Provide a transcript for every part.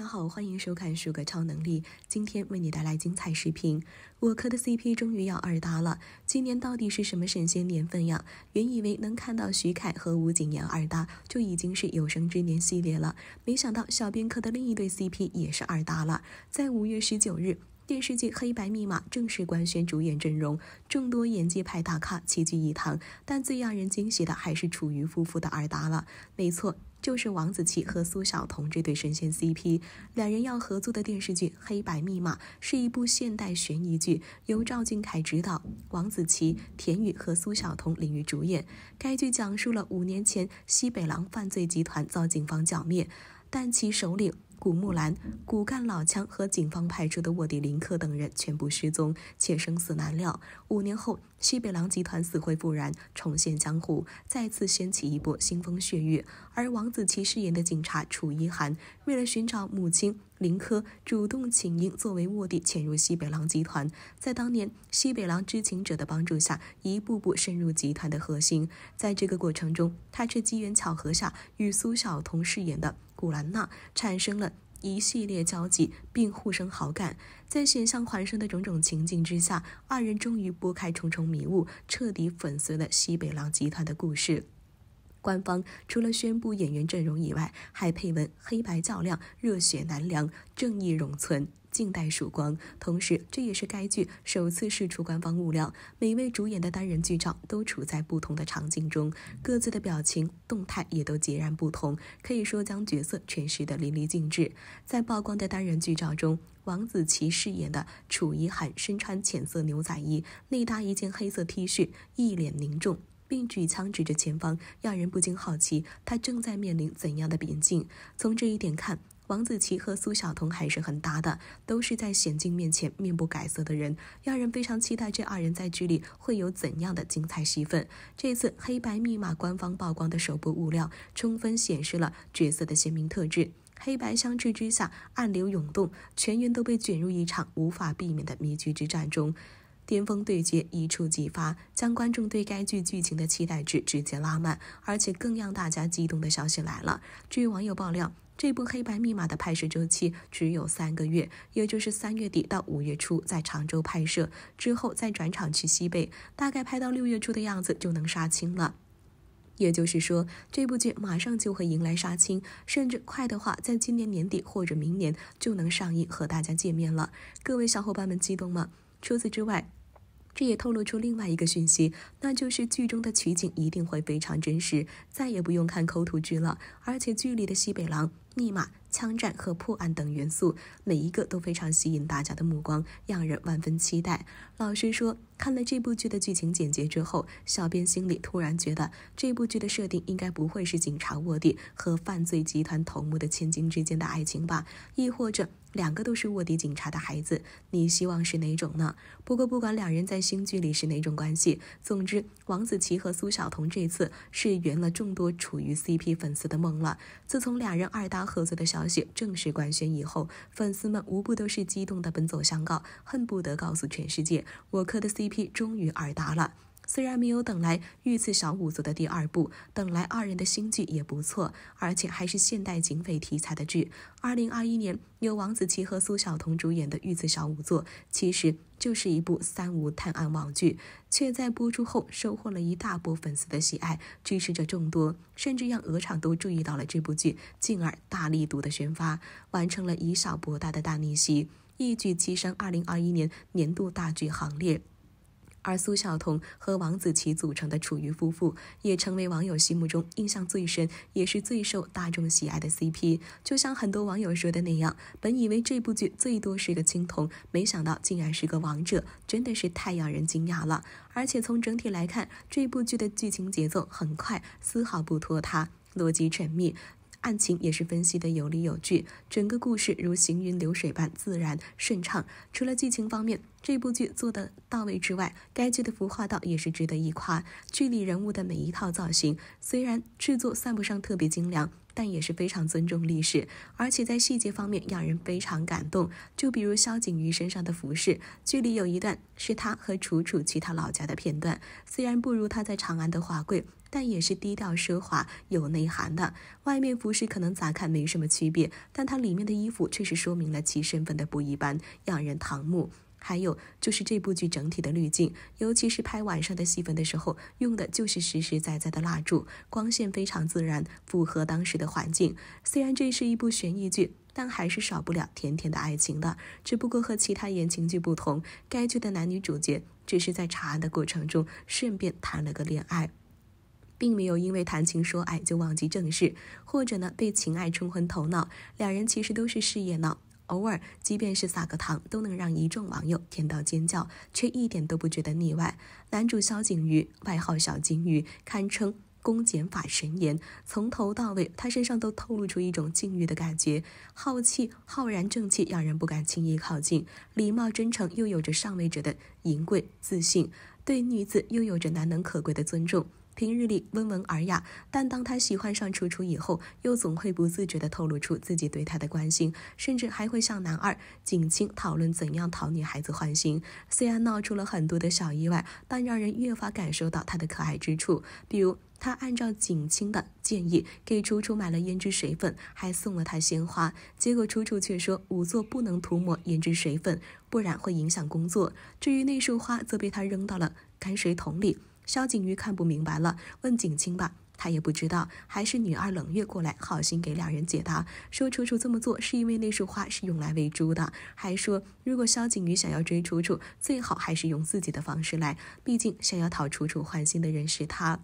大家好，欢迎收看《数个超能力》，今天为你带来精彩视频。我磕的 CP 终于要二搭了，今年到底是什么神仙年份呀？原以为能看到徐凯和吴谨言二搭就已经是有生之年系列了，没想到小编磕的另一对 CP 也是二搭了。在五月十九日，电视剧《黑白密码》正式官宣主演阵容，众多演技派大咖齐聚一堂，但最让人惊喜的还是楚于夫妇的二搭了。没错。就是王子奇和苏晓彤这对神仙 CP，两人要合作的电视剧《黑白密码》是一部现代悬疑剧，由赵俊凯执导，王子奇、田雨和苏晓彤领衔主演。该剧讲述了五年前西北狼犯罪集团遭警方剿灭，但其首领。古木兰、骨干老枪和警方派出的卧底林克等人全部失踪，且生死难料。五年后，西北狼集团死灰复燃，重现江湖，再次掀起一波腥风血雨。而王子奇饰演的警察楚一寒，为了寻找母亲。林柯主动请缨，作为卧底潜入西北狼集团。在当年西北狼知情者的帮助下，一步步深入集团的核心。在这个过程中，他却机缘巧合下与苏晓彤饰演的古兰娜产生了一系列交集，并互生好感。在险象环生的种种情境之下，二人终于拨开重重迷雾，彻底粉碎了西北狼集团的故事。官方除了宣布演员阵容以外，还配文“黑白较量，热血难量，正义永存，静待曙光”。同时，这也是该剧首次释出官方物料。每位主演的单人剧照都处在不同的场景中，各自的表情动态也都截然不同，可以说将角色诠释得淋漓尽致。在曝光的单人剧照中，王子奇饰演的楚一涵身穿浅色牛仔衣，内搭一件黑色 T 恤，一脸凝重。并举枪指着前方，亚人不禁好奇他正在面临怎样的险境。从这一点看，王子奇和苏晓彤还是很搭的，都是在险境面前面不改色的人。亚人非常期待这二人在剧里会有怎样的精彩戏份。这次《黑白密码》官方曝光的首部物料，充分显示了角色的鲜明特质。黑白相斥之下，暗流涌动，全员都被卷入一场无法避免的迷局之战中。巅峰对决一触即发，将观众对该剧剧情的期待值直接拉满。而且更让大家激动的消息来了，据网友爆料，这部《黑白密码》的拍摄周期只有三个月，也就是三月底到五月初在常州拍摄，之后再转场去西北，大概拍到六月初的样子就能杀青了。也就是说，这部剧马上就会迎来杀青，甚至快的话，在今年年底或者明年就能上映和大家见面了。各位小伙伴们激动吗？除此之外，这也透露出另外一个讯息，那就是剧中的取景一定会非常真实，再也不用看抠图剧了。而且剧里的西北狼立马。枪战和破案等元素，每一个都非常吸引大家的目光，让人万分期待。老实说，看了这部剧的剧情简介之后，小编心里突然觉得，这部剧的设定应该不会是警察卧底和犯罪集团头目的千金之间的爱情吧？亦或者两个都是卧底警察的孩子？你希望是哪种呢？不过不管两人在新剧里是哪种关系，总之王子奇和苏小彤这次是圆了众多处于 CP 粉丝的梦了。自从两人二搭合作的小。消息正式官宣以后，粉丝们无不都是激动地奔走相告，恨不得告诉全世界：“我磕的 CP 终于二搭了。”虽然没有等来《御赐小仵作》的第二部，等来二人的新剧也不错，而且还是现代警匪题材的剧。2021年由王子奇和苏晓彤主演的《御赐小仵作》，其实就是一部三无探案网剧，却在播出后收获了一大波粉丝的喜爱，支持者众多，甚至让鹅厂都注意到了这部剧，进而大力度的宣发，完成了以小博大的大逆袭，一举跻身2021年年度大剧行列。而苏晓彤和王子奇组成的楚瑜夫妇，也成为网友心目中印象最深，也是最受大众喜爱的 CP。就像很多网友说的那样，本以为这部剧最多是个青铜，没想到竟然是个王者，真的是太让人惊讶了。而且从整体来看，这部剧的剧情节奏很快，丝毫不拖沓，逻辑缜密。案情也是分析的有理有据，整个故事如行云流水般自然顺畅。除了剧情方面这部剧做的到位之外，该剧的服化道也是值得一夸。剧里人物的每一套造型，虽然制作算不上特别精良。但也是非常尊重历史，而且在细节方面让人非常感动。就比如萧景瑜身上的服饰，剧里有一段是他和楚楚去他老家的片段，虽然不如他在长安的华贵，但也是低调奢华有内涵的。外面服饰可能咋看没什么区别，但它里面的衣服确实说明了其身份的不一般，让人瞠目。还有就是这部剧整体的滤镜，尤其是拍晚上的戏份的时候，用的就是实实在在的蜡烛，光线非常自然，符合当时的环境。虽然这是一部悬疑剧，但还是少不了甜甜的爱情的。只不过和其他言情剧不同，该剧的男女主角只是在查案的过程中顺便谈了个恋爱，并没有因为谈情说爱就忘记正事，或者呢被情爱冲昏头脑。两人其实都是事业脑。偶尔，即便是撒个糖，都能让一众网友甜到尖叫，却一点都不觉得腻歪。男主萧景瑜，外号小金鱼，堪称公检法神颜，从头到尾，他身上都透露出一种禁欲的感觉，浩气浩然正气，让人不敢轻易靠近。礼貌真诚，又有着上位者的淫贵自信，对女子又有着难能可贵的尊重。平日里温文尔雅，但当他喜欢上楚楚以后，又总会不自觉地透露出自己对她的关心，甚至还会向男二景清讨论怎样讨女孩子欢心。虽然闹出了很多的小意外，但让人越发感受到他的可爱之处。比如，他按照景清的建议给楚楚买了胭脂水粉，还送了她鲜花。结果楚楚却说仵作不能涂抹胭脂水粉，不然会影响工作。至于那束花，则被他扔到了泔水桶里。萧景瑜看不明白了，问景清吧，他也不知道，还是女二冷月过来，好心给两人解答，说楚楚这么做是因为那束花是用来喂猪的，还说如果萧景瑜想要追楚楚，最好还是用自己的方式来，毕竟想要讨楚楚欢心的人是他。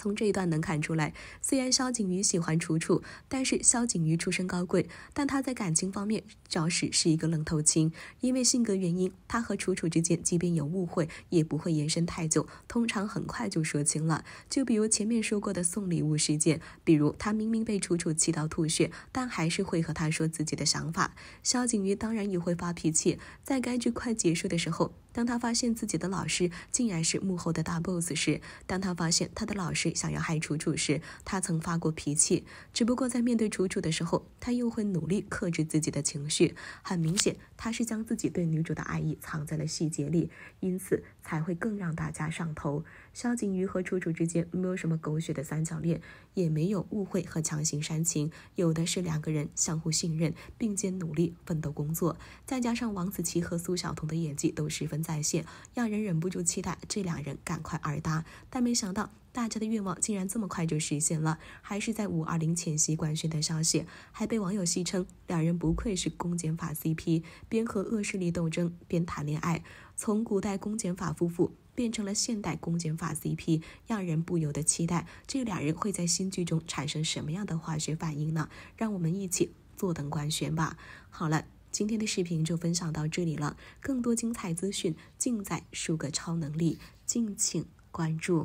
从这一段能看出来，虽然萧景瑜喜欢楚楚，但是萧景瑜出身高贵，但他在感情方面着实是一个愣头青。因为性格原因，他和楚楚之间即便有误会，也不会延伸太久，通常很快就说清了。就比如前面说过的送礼物事件，比如他明明被楚楚气到吐血，但还是会和他说自己的想法。萧景瑜当然也会发脾气，在该剧快结束的时候。当他发现自己的老师竟然是幕后的大 boss 时，当他发现他的老师想要害楚楚时，他曾发过脾气，只不过在面对楚楚的时候，他又会努力克制自己的情绪。很明显。他是将自己对女主的爱意藏在了细节里，因此才会更让大家上头。萧景瑜和楚楚之间没有什么狗血的三角恋，也没有误会和强行煽情，有的是两个人相互信任，并肩努力奋斗工作。再加上王子奇和苏晓彤的演技都十分在线，让人忍不住期待这两人赶快二搭。但没想到大家的愿望竟然这么快就实现了，还是在五二零前夕官宣的消息，还被网友戏称两人不愧是公检法 CP。边和恶势力斗争，边谈恋爱，从古代公检法夫妇变成了现代公检法 CP，让人不由得期待这俩人会在新剧中产生什么样的化学反应呢？让我们一起坐等官宣吧。好了，今天的视频就分享到这里了，更多精彩资讯尽在“数个超能力”，敬请关注。